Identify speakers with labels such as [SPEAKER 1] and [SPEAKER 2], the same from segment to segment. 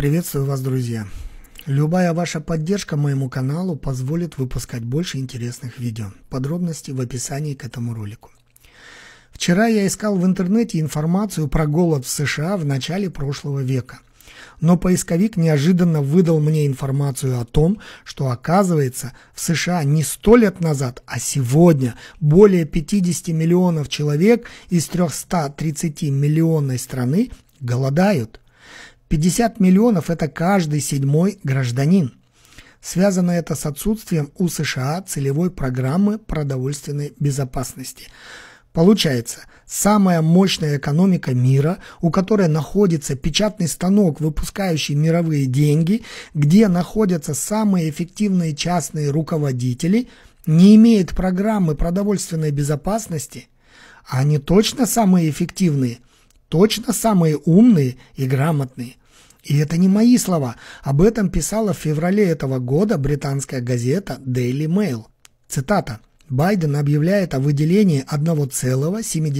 [SPEAKER 1] Приветствую вас, друзья! Любая ваша поддержка моему каналу позволит выпускать больше интересных видео. Подробности в описании к этому ролику. Вчера я искал в интернете информацию про голод в США в начале прошлого века. Но поисковик неожиданно выдал мне информацию о том, что оказывается в США не сто лет назад, а сегодня более 50 миллионов человек из 330 миллионной страны голодают – 50 миллионов – это каждый седьмой гражданин. Связано это с отсутствием у США целевой программы продовольственной безопасности. Получается, самая мощная экономика мира, у которой находится печатный станок, выпускающий мировые деньги, где находятся самые эффективные частные руководители, не имеет программы продовольственной безопасности, А они точно самые эффективные, точно самые умные и грамотные. И это не мои слова. Об этом писала в феврале этого года британская газета Daily Mail. Цитата. Байден объявляет о выделении 1,7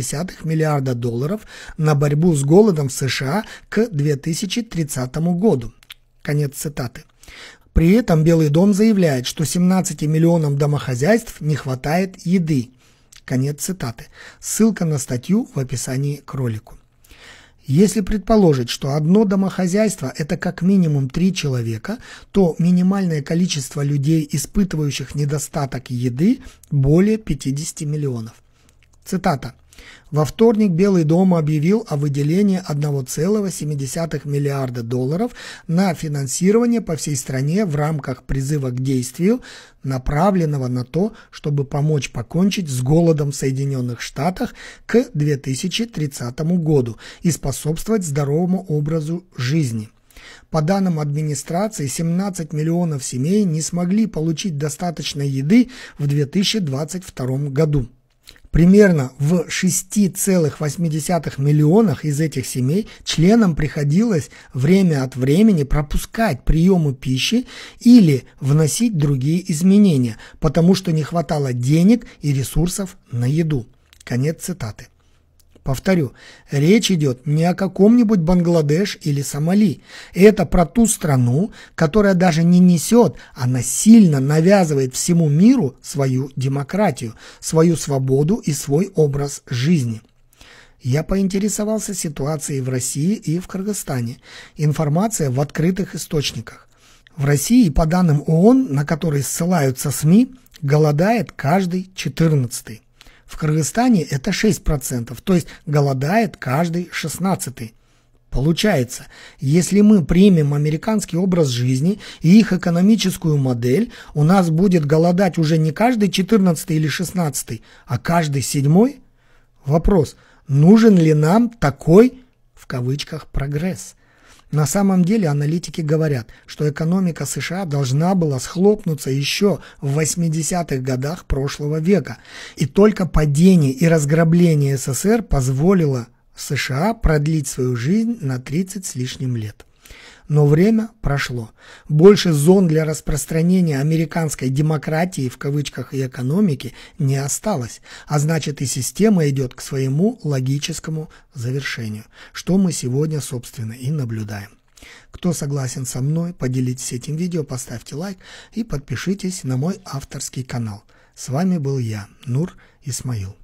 [SPEAKER 1] миллиарда долларов на борьбу с голодом в США к 2030 году. Конец цитаты. При этом Белый дом заявляет, что 17 миллионам домохозяйств не хватает еды. Конец цитаты. Ссылка на статью в описании к ролику. Если предположить, что одно домохозяйство – это как минимум три человека, то минимальное количество людей, испытывающих недостаток еды, более 50 миллионов. Цитата. Во вторник Белый дом объявил о выделении 1,7 миллиарда долларов на финансирование по всей стране в рамках призыва к действию, направленного на то, чтобы помочь покончить с голодом в Соединенных Штатах к 2030 году и способствовать здоровому образу жизни. По данным администрации, 17 миллионов семей не смогли получить достаточно еды в 2022 году. Примерно в 6,8 миллионах из этих семей членам приходилось время от времени пропускать приемы пищи или вносить другие изменения, потому что не хватало денег и ресурсов на еду. Конец цитаты. Повторю, речь идет не о каком-нибудь Бангладеш или Сомали. Это про ту страну, которая даже не несет, а насильно навязывает всему миру свою демократию, свою свободу и свой образ жизни. Я поинтересовался ситуацией в России и в Кыргызстане. Информация в открытых источниках. В России, по данным ООН, на которые ссылаются СМИ, голодает каждый четырнадцатый. В Кыргызстане это 6%, то есть голодает каждый 16 Получается, если мы примем американский образ жизни и их экономическую модель, у нас будет голодать уже не каждый 14 или 16, а каждый седьмой? Вопрос, нужен ли нам такой, в кавычках, прогресс? На самом деле аналитики говорят, что экономика США должна была схлопнуться еще в 80-х годах прошлого века, и только падение и разграбление СССР позволило США продлить свою жизнь на 30 с лишним лет. Но время прошло. Больше зон для распространения американской демократии в кавычках и экономики не осталось, а значит и система идет к своему логическому завершению, что мы сегодня, собственно, и наблюдаем. Кто согласен со мной, поделитесь этим видео, поставьте лайк и подпишитесь на мой авторский канал. С вами был я, Нур Исмаил.